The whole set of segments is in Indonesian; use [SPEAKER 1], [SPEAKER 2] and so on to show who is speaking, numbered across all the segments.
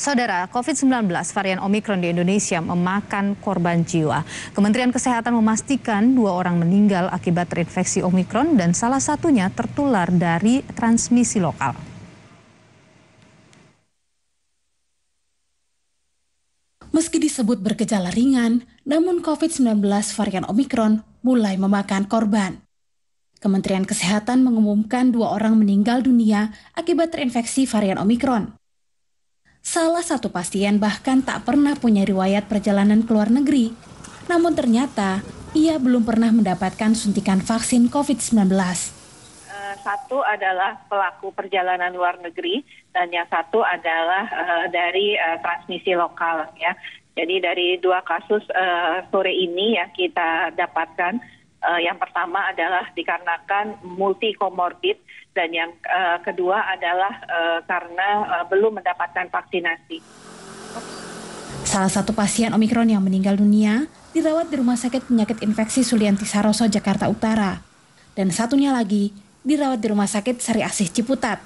[SPEAKER 1] Saudara, COVID-19 varian Omikron di Indonesia memakan korban jiwa. Kementerian Kesehatan memastikan dua orang meninggal akibat terinfeksi Omikron dan salah satunya tertular dari transmisi lokal. Meski disebut bergejala ringan, namun COVID-19 varian Omikron mulai memakan korban. Kementerian Kesehatan mengumumkan dua orang meninggal dunia akibat terinfeksi varian Omikron. Salah satu pasien bahkan tak pernah punya riwayat perjalanan ke luar negeri. Namun ternyata ia belum pernah mendapatkan suntikan vaksin COVID-19. Eh,
[SPEAKER 2] satu adalah pelaku perjalanan luar negeri dan yang satu adalah eh, dari eh, transmisi lokal ya. Jadi dari dua kasus sore ini ya kita dapatkan uh, yang pertama adalah dikarenakan multi komorbid dan yang uh, kedua adalah uh, karena uh, belum mendapatkan vaksinasi.
[SPEAKER 1] Salah satu pasien Omikron yang meninggal dunia dirawat di Rumah Sakit Penyakit Infeksi Sulianti Saroso, Jakarta Utara. Dan satunya lagi dirawat di Rumah Sakit Sari Asih Ciputat.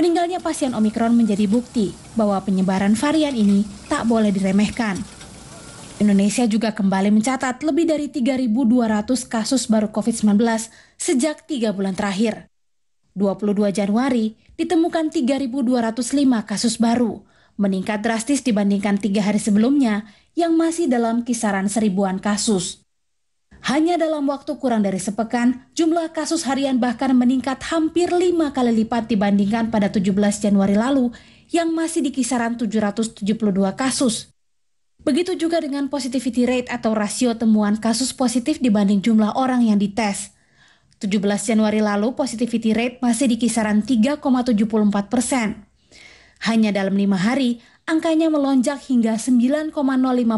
[SPEAKER 1] Meninggalnya pasien Omikron menjadi bukti bahwa penyebaran varian ini tak boleh diremehkan. Indonesia juga kembali mencatat lebih dari 3.200 kasus baru COVID-19 sejak tiga bulan terakhir. 22 Januari ditemukan 3.205 kasus baru, meningkat drastis dibandingkan tiga hari sebelumnya yang masih dalam kisaran seribuan kasus. Hanya dalam waktu kurang dari sepekan, jumlah kasus harian bahkan meningkat hampir lima kali lipat dibandingkan pada 17 Januari lalu yang masih di kisaran 772 kasus. Begitu juga dengan positivity rate atau rasio temuan kasus positif dibanding jumlah orang yang dites. 17 Januari lalu positivity rate masih di kisaran 3,74 persen. Hanya dalam lima hari, angkanya melonjak hingga 9,05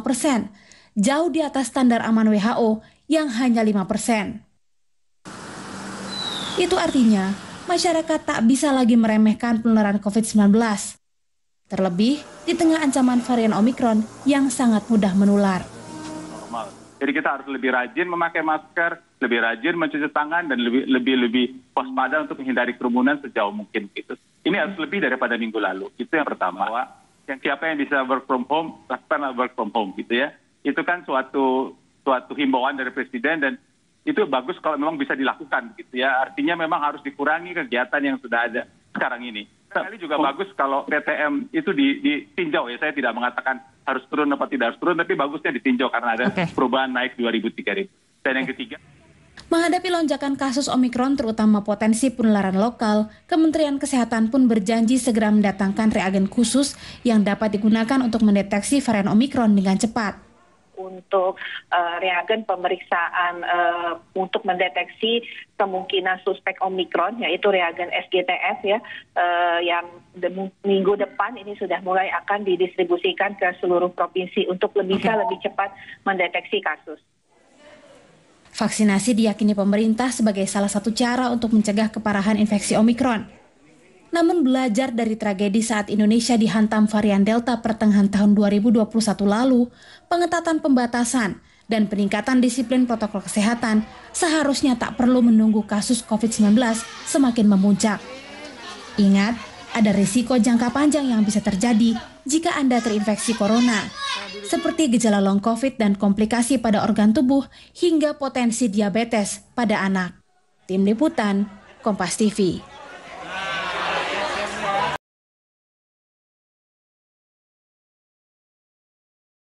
[SPEAKER 1] persen, jauh di atas standar aman WHO yang hanya 5 persen. Itu artinya, masyarakat tak bisa lagi meremehkan penularan COVID-19. Terlebih di tengah ancaman varian Omikron yang sangat mudah menular.
[SPEAKER 3] Normal. Jadi kita harus lebih rajin memakai masker, lebih rajin mencuci tangan, dan lebih lebih lebih waspada untuk menghindari kerumunan sejauh mungkin gitu. Ini harus lebih daripada minggu lalu. Itu yang pertama. Bahwa yang siapa yang bisa work from home, lakukanlah work from home gitu ya. Itu kan suatu suatu himbauan dari presiden dan itu bagus kalau memang bisa dilakukan gitu ya. Artinya memang harus dikurangi kegiatan yang sudah ada sekarang ini sekali nah, juga bagus kalau PTM itu ditinjau ya. Saya tidak mengatakan harus turun atau tidak harus turun, tapi bagusnya ditinjau karena ada okay. perubahan naik 2000 3000. Dan yang ketiga,
[SPEAKER 1] Menghadapi lonjakan kasus Omikron terutama potensi penularan lokal, Kementerian Kesehatan pun berjanji segera mendatangkan reagen khusus yang dapat digunakan untuk mendeteksi varian Omikron dengan cepat
[SPEAKER 2] untuk uh, reagen pemeriksaan uh, untuk mendeteksi kemungkinan suspek omikron yaitu reagen SGTF ya uh, yang de minggu depan ini sudah mulai akan didistribusikan ke seluruh provinsi untuk lebih bisa lebih cepat mendeteksi kasus.
[SPEAKER 1] Vaksinasi diyakini pemerintah sebagai salah satu cara untuk mencegah keparahan infeksi Omikron namun belajar dari tragedi saat Indonesia dihantam varian Delta pertengahan tahun 2021 lalu, pengetatan pembatasan dan peningkatan disiplin protokol kesehatan seharusnya tak perlu menunggu kasus COVID-19 semakin memuncak. Ingat, ada risiko jangka panjang yang bisa terjadi jika Anda terinfeksi corona, seperti gejala long COVID dan komplikasi pada organ tubuh hingga potensi diabetes pada anak. Tim
[SPEAKER 3] Liputan, Kompas TV.